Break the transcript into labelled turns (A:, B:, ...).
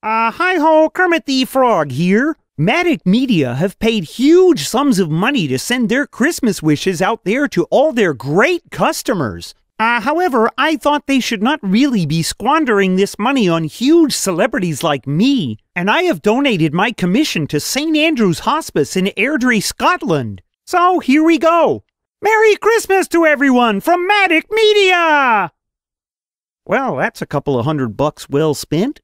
A: Uh, hi-ho, Kermit the Frog here. Matic Media have paid huge sums of money to send their Christmas wishes out there to all their great customers. Uh, however, I thought they should not really be squandering this money on huge celebrities like me, and I have donated my commission to St. Andrew's Hospice in Airdrie, Scotland. So here we go. Merry Christmas to everyone from Matic Media! Well, that's a
B: couple of hundred bucks
A: well spent.